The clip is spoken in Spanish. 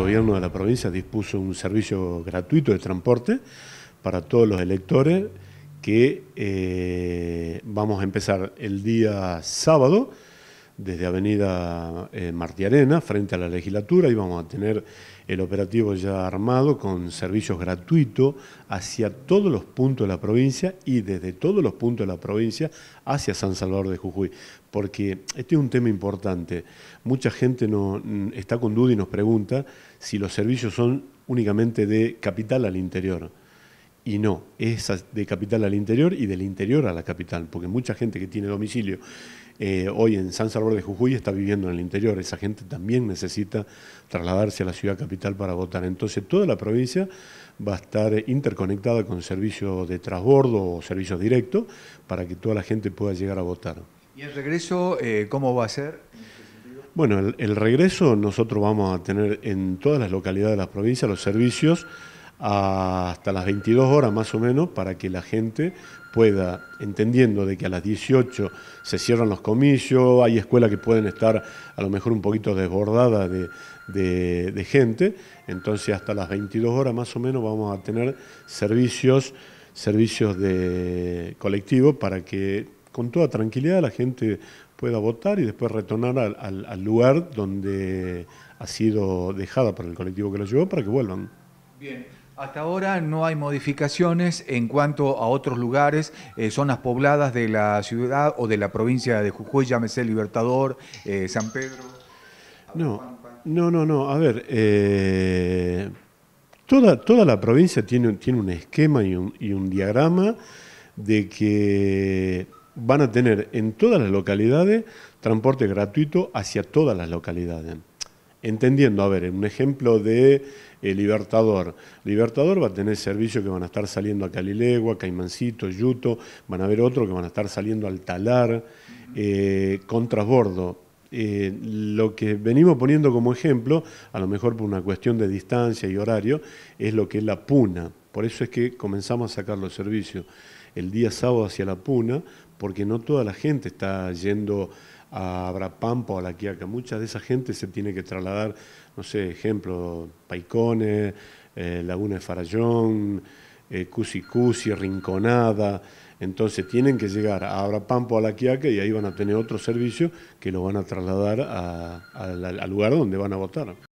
gobierno de la provincia dispuso un servicio gratuito de transporte para todos los electores que eh, vamos a empezar el día sábado desde Avenida eh, Martiarena frente a la legislatura, íbamos a tener el operativo ya armado con servicios gratuitos hacia todos los puntos de la provincia y desde todos los puntos de la provincia hacia San Salvador de Jujuy. Porque este es un tema importante. Mucha gente no, mm, está con duda y nos pregunta si los servicios son únicamente de capital al interior. Y no, es de capital al interior y del interior a la capital, porque mucha gente que tiene domicilio eh, hoy en San Salvador de Jujuy está viviendo en el interior. Esa gente también necesita trasladarse a la ciudad capital para votar. Entonces toda la provincia va a estar interconectada con servicios de transbordo o servicios directos para que toda la gente pueda llegar a votar. ¿Y el regreso eh, cómo va a ser? Bueno, el, el regreso nosotros vamos a tener en todas las localidades de las provincias los servicios hasta las 22 horas más o menos para que la gente pueda, entendiendo de que a las 18 se cierran los comicios, hay escuelas que pueden estar a lo mejor un poquito desbordadas de, gente, entonces hasta las 22 horas más o menos vamos a tener servicios, servicios de colectivo para que con toda tranquilidad la gente pueda votar y después retornar al, lugar donde ha sido dejada por el colectivo que lo llevó para que vuelvan. Bien. Hasta ahora no hay modificaciones en cuanto a otros lugares, eh, zonas pobladas de la ciudad o de la provincia de Jujuy, llámese Libertador, eh, San Pedro. No, no, no, no. A ver, eh, toda, toda la provincia tiene, tiene un esquema y un, y un diagrama de que van a tener en todas las localidades transporte gratuito hacia todas las localidades entendiendo, a ver, un ejemplo de eh, Libertador. Libertador va a tener servicios que van a estar saliendo a Calilegua, Caimancito, Yuto, van a haber otros que van a estar saliendo al Talar, eh, Contrasbordo. Eh, lo que venimos poniendo como ejemplo, a lo mejor por una cuestión de distancia y horario, es lo que es la puna. Por eso es que comenzamos a sacar los servicios el día sábado hacia la puna porque no toda la gente está yendo a Abrapampa o a La Quiaca. Mucha de esa gente se tiene que trasladar, no sé, ejemplo, Paicones, eh, Laguna de Farallón, eh, Cusi Rinconada. Entonces tienen que llegar a Abrapampa o a La Quiaca y ahí van a tener otro servicio que lo van a trasladar al lugar donde van a votar.